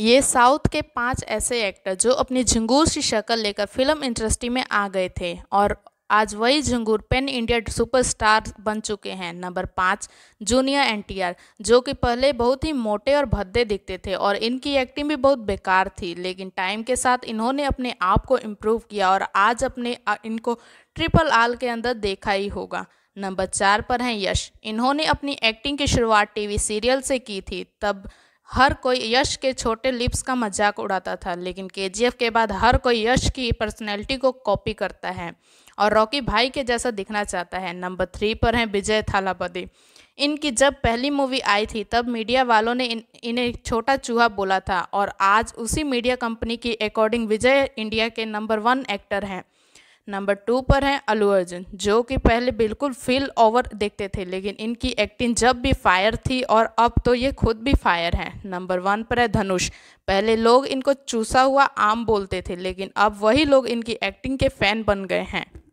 ये साउथ के पांच ऐसे एक्टर जो अपनी झंगूर सी शक्ल लेकर फिल्म इंडस्ट्री में आ गए थे और आज वही झंगूर पेन इंडिया सुपरस्टार बन चुके हैं नंबर पाँच जूनियर एनटीआर जो कि पहले बहुत ही मोटे और भद्दे दिखते थे और इनकी एक्टिंग भी बहुत बेकार थी लेकिन टाइम के साथ इन्होंने अपने आप को इम्प्रूव किया और आज अपने इनको ट्रिपल आल के अंदर देखा ही होगा नंबर चार पर हैं यश इन्होंने अपनी एक्टिंग की शुरुआत टीवी सीरियल से की थी तब हर कोई यश के छोटे लिप्स का मजाक उड़ाता था लेकिन के के बाद हर कोई यश की पर्सनैलिटी को कॉपी करता है और रॉकी भाई के जैसा दिखना चाहता है नंबर थ्री पर हैं विजय थालापति इनकी जब पहली मूवी आई थी तब मीडिया वालों ने इन, इन्हें छोटा चूहा बोला था और आज उसी मीडिया कंपनी की अकॉर्डिंग विजय इंडिया के नंबर वन एक्टर हैं नंबर टू पर हैं अलू अर्जुन जो कि पहले बिल्कुल फिल ओवर देखते थे लेकिन इनकी एक्टिंग जब भी फायर थी और अब तो ये खुद भी फायर हैं नंबर वन पर है धनुष पहले लोग इनको चूसा हुआ आम बोलते थे लेकिन अब वही लोग इनकी एक्टिंग के फैन बन गए हैं